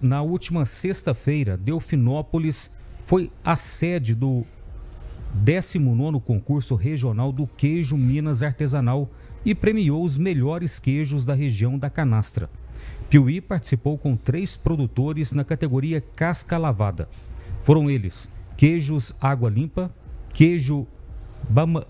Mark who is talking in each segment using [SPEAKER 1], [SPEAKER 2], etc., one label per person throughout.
[SPEAKER 1] na última sexta-feira, Delfinópolis foi a sede do 19 concurso regional do queijo Minas Artesanal e premiou os melhores queijos da região da canastra. Piuí participou com três produtores na categoria casca lavada. Foram eles queijos água limpa, queijo bama,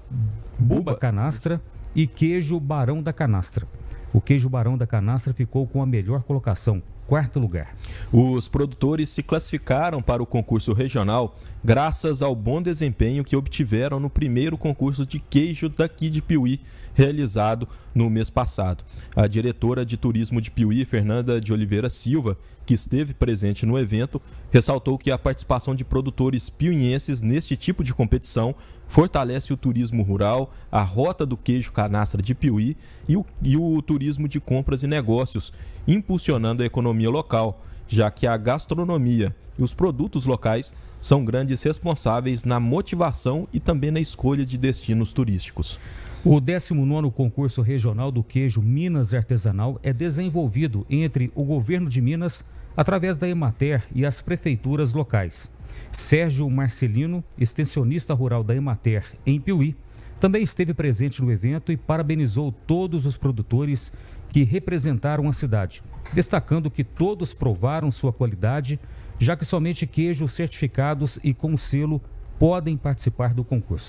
[SPEAKER 1] buba canastra e queijo barão da canastra. O queijo barão da canastra ficou com a melhor colocação, quarto lugar.
[SPEAKER 2] Os produtores se classificaram para o concurso regional graças ao bom desempenho que obtiveram no primeiro concurso de queijo daqui de Piuí, realizado no mês passado. A diretora de turismo de Piuí, Fernanda de Oliveira Silva, que esteve presente no evento, ressaltou que a participação de produtores piuienses neste tipo de competição fortalece o turismo rural, a rota do queijo canastra de Piuí e o, e o turismo de compras e negócios, impulsionando a economia economia local, já que a gastronomia e os produtos locais são grandes responsáveis na motivação e também na escolha de destinos turísticos.
[SPEAKER 1] O 19º Concurso Regional do Queijo Minas Artesanal é desenvolvido entre o governo de Minas, através da Emater e as prefeituras locais. Sérgio Marcelino, extensionista rural da Emater em Piuí, também esteve presente no evento e parabenizou todos os produtores que representaram a cidade, destacando que todos provaram sua qualidade, já que somente queijos certificados e com selo podem participar do concurso.